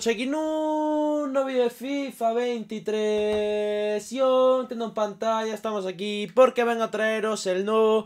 Yo, novio de FIFA 23. Yo, en pantalla, estamos aquí porque vengo a traeros el nuevo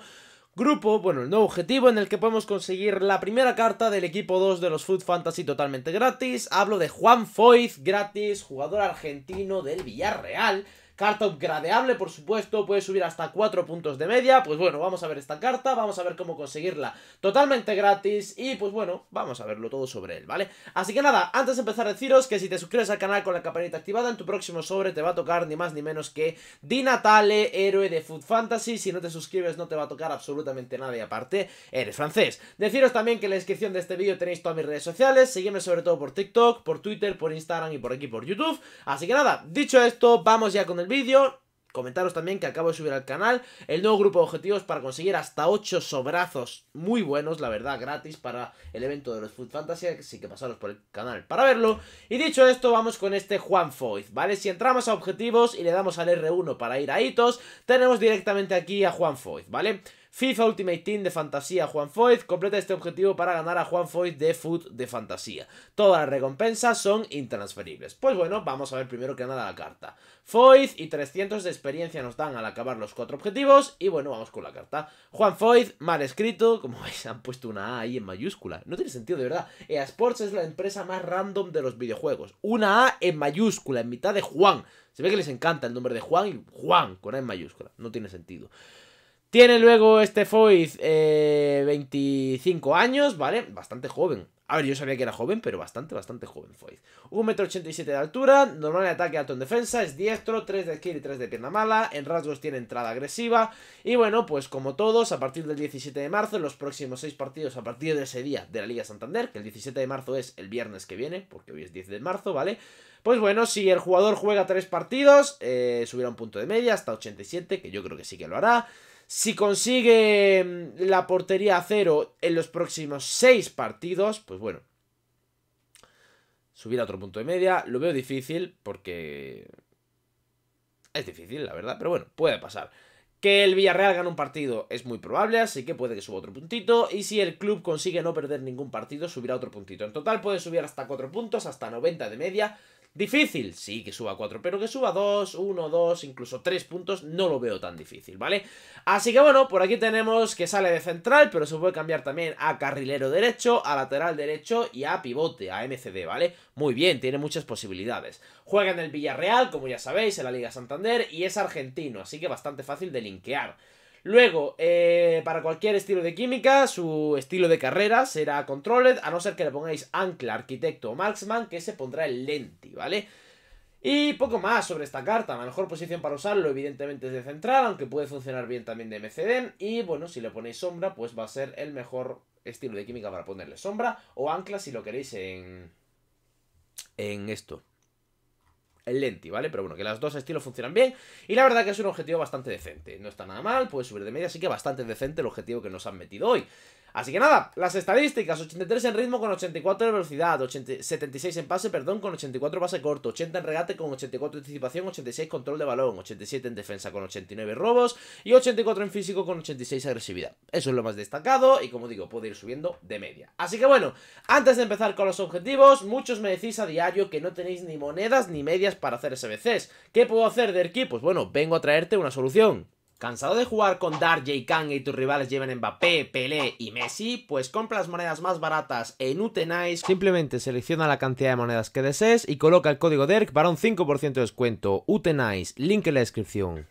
grupo, bueno, el nuevo objetivo en el que podemos conseguir la primera carta del equipo 2 de los Food Fantasy totalmente gratis. Hablo de Juan Foyz, gratis, jugador argentino del Villarreal Carta upgradeable, por supuesto, puede subir hasta 4 puntos de media. Pues bueno, vamos a ver esta carta, vamos a ver cómo conseguirla totalmente gratis y pues bueno, vamos a verlo todo sobre él, ¿vale? Así que nada, antes de empezar deciros que si te suscribes al canal con la campanita activada, en tu próximo sobre te va a tocar ni más ni menos que Dinatale, héroe de Food Fantasy. Si no te suscribes no te va a tocar absolutamente nada y aparte, eres francés. Deciros también que en la descripción de este vídeo tenéis todas mis redes sociales, seguidme sobre todo por TikTok, por Twitter, por Instagram y por aquí por YouTube. Así que nada, dicho esto, vamos ya con el vídeo. Comentaros también que acabo de subir al canal el nuevo grupo de objetivos para conseguir hasta 8 sobrazos muy buenos, la verdad, gratis para el evento de los Food Fantasy, así que pasaros por el canal para verlo. Y dicho esto, vamos con este Juan Foyth, ¿vale? Si entramos a objetivos y le damos al R1 para ir a hitos, tenemos directamente aquí a Juan Foyth, ¿vale? FIFA Ultimate Team de Fantasía Juan Foyt. Completa este objetivo para ganar a Juan Foyt de Food de Fantasía. Todas las recompensas son intransferibles. Pues bueno, vamos a ver primero que nada la carta. Foyt y 300 de experiencia nos dan al acabar los cuatro objetivos. Y bueno, vamos con la carta. Juan Foyt, mal escrito. Como veis, han puesto una A ahí en mayúscula. No tiene sentido, de verdad. EA Sports es la empresa más random de los videojuegos. Una A en mayúscula, en mitad de Juan. Se ve que les encanta el nombre de Juan y Juan con A en mayúscula. No tiene sentido. Tiene luego este Foyth 25 eh, años, ¿vale? Bastante joven. A ver, yo sabía que era joven, pero bastante, bastante joven Foyth. 1,87m de altura, normal de ataque, alto en defensa, es diestro, 3 de skill y 3 de pierna mala, en rasgos tiene entrada agresiva. Y bueno, pues como todos, a partir del 17 de marzo, en los próximos 6 partidos a partir de ese día de la Liga Santander, que el 17 de marzo es el viernes que viene, porque hoy es 10 de marzo, ¿vale? Pues bueno, si el jugador juega 3 partidos, eh, subirá un punto de media hasta 87, que yo creo que sí que lo hará. Si consigue mm, la portería a cero en los próximos seis partidos, pues bueno, subir a otro punto de media. Lo veo difícil porque es difícil, la verdad, pero bueno, puede pasar. Que el Villarreal gane un partido es muy probable, así que puede que suba otro puntito. Y si el club consigue no perder ningún partido, subirá otro puntito. En total puede subir hasta cuatro puntos, hasta 90 de media. ¿Difícil? Sí, que suba 4, pero que suba 2, 1, 2, incluso 3 puntos, no lo veo tan difícil, ¿vale? Así que bueno, por aquí tenemos que sale de central, pero se puede cambiar también a carrilero derecho, a lateral derecho y a pivote, a MCD, ¿vale? Muy bien, tiene muchas posibilidades. Juega en el Villarreal, como ya sabéis, en la Liga Santander, y es argentino, así que bastante fácil de linkear. Luego, eh, para cualquier estilo de química, su estilo de carrera será Controlled, a no ser que le pongáis Ancla, Arquitecto o Marksman, que se pondrá el Lenti, ¿vale? Y poco más sobre esta carta, la mejor posición para usarlo evidentemente es de central, aunque puede funcionar bien también de MCD, y bueno, si le ponéis sombra, pues va a ser el mejor estilo de química para ponerle sombra, o ancla si lo queréis en esto, el Lenti, ¿vale? Pero bueno, que las dos estilos funcionan bien y la verdad que es un objetivo bastante decente. No está nada mal, puede subir de media, así que bastante decente el objetivo que nos han metido hoy. Así que nada, las estadísticas, 83 en ritmo con 84 de velocidad, 76 en pase, perdón, con 84 pase corto, 80 en regate con 84 anticipación, 86 control de balón, 87 en defensa con 89 robos y 84 en físico con 86 agresividad. Eso es lo más destacado y como digo, puede ir subiendo de media. Así que bueno, antes de empezar con los objetivos, muchos me decís a diario que no tenéis ni monedas ni medias para hacer SBCs. ¿Qué puedo hacer, Derki? Pues bueno, vengo a traerte una solución. ¿Cansado de jugar con Dark J. Kang y tus rivales lleven Mbappé, Pelé y Messi? Pues compra las monedas más baratas en Utenice, simplemente selecciona la cantidad de monedas que desees y coloca el código DERK para un 5% de descuento. Utenice, link en la descripción.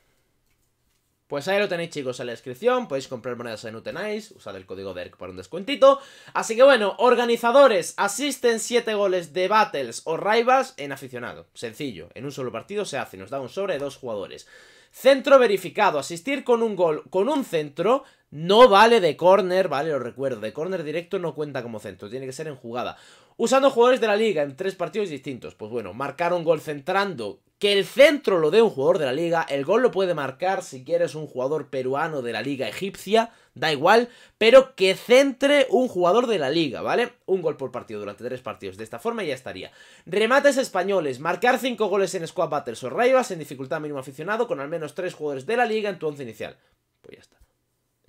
Pues ahí lo tenéis chicos en la descripción, podéis comprar monedas en tenéis usad el código DERK para un descuentito. Así que bueno, organizadores, asisten 7 goles de Battles o raivas en aficionado. Sencillo, en un solo partido se hace, nos da un sobre de dos jugadores. Centro verificado, asistir con un gol, con un centro no vale de corner, vale, lo recuerdo. De corner directo no cuenta como centro, tiene que ser en jugada. Usando jugadores de la liga en tres partidos distintos. Pues bueno, marcar un gol centrando. Que el centro lo dé un jugador de la liga. El gol lo puede marcar si quieres un jugador peruano de la liga egipcia. Da igual. Pero que centre un jugador de la liga, ¿vale? Un gol por partido durante tres partidos. De esta forma ya estaría. Remates españoles. Marcar cinco goles en Squad Battles o Raivas en dificultad mínimo aficionado con al menos tres jugadores de la liga en tu once inicial. Pues ya está.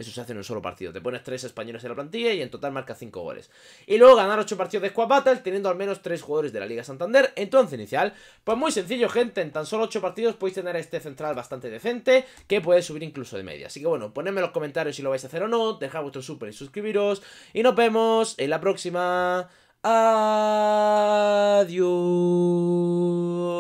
Eso se hace en un solo partido. Te pones tres españoles en la plantilla y en total marcas 5 goles. Y luego ganar ocho partidos de Squad Battle teniendo al menos tres jugadores de la Liga Santander en inicial. Pues muy sencillo, gente. En tan solo ocho partidos podéis tener este central bastante decente que puede subir incluso de media. Así que bueno, ponedme en los comentarios si lo vais a hacer o no. Dejad vuestro super y suscribiros. Y nos vemos en la próxima. Adiós.